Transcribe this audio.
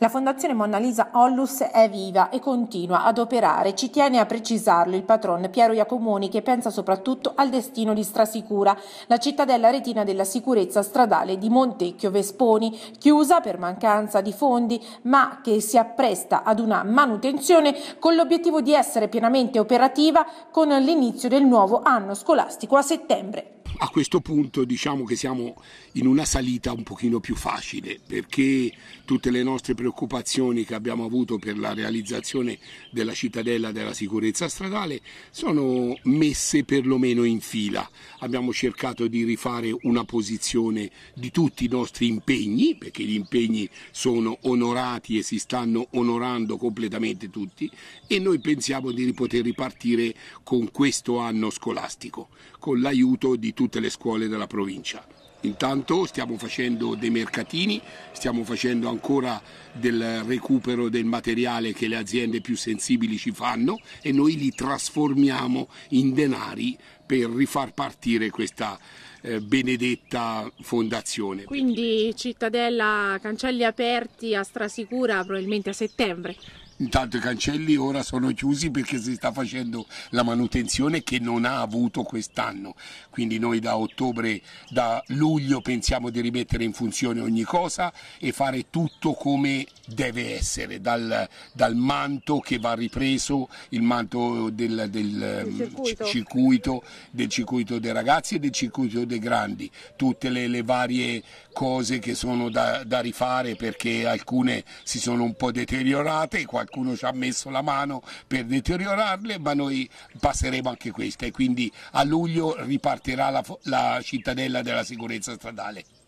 La Fondazione Mona Lisa Ollus è viva e continua ad operare, ci tiene a precisarlo il patron Piero Iacomoni che pensa soprattutto al destino di Strasicura, la cittadella retina della sicurezza stradale di Montecchio Vesponi, chiusa per mancanza di fondi ma che si appresta ad una manutenzione con l'obiettivo di essere pienamente operativa con l'inizio del nuovo anno scolastico a settembre a questo punto diciamo che siamo in una salita un pochino più facile perché tutte le nostre preoccupazioni che abbiamo avuto per la realizzazione della cittadella della sicurezza stradale sono messe perlomeno in fila. Abbiamo cercato di rifare una posizione di tutti i nostri impegni perché gli impegni sono onorati e si stanno onorando completamente tutti e noi pensiamo di poter ripartire con questo anno scolastico, con l'aiuto di tutti tutte le scuole della provincia. Intanto stiamo facendo dei mercatini, stiamo facendo ancora del recupero del materiale che le aziende più sensibili ci fanno e noi li trasformiamo in denari per rifar partire questa eh, benedetta fondazione. Quindi Cittadella Cancelli aperti a Strasicura probabilmente a settembre intanto i cancelli ora sono chiusi perché si sta facendo la manutenzione che non ha avuto quest'anno, quindi noi da ottobre, da luglio pensiamo di rimettere in funzione ogni cosa e fare tutto come deve essere, dal, dal manto che va ripreso, il manto del, del mm, circuito. circuito. del circuito dei ragazzi e del circuito dei grandi, tutte le, le varie cose che sono da, da rifare perché alcune si sono un po' deteriorate, qualche qualcuno ci ha messo la mano per deteriorarle, ma noi passeremo anche questa e quindi a luglio ripartirà la, la cittadella della sicurezza stradale.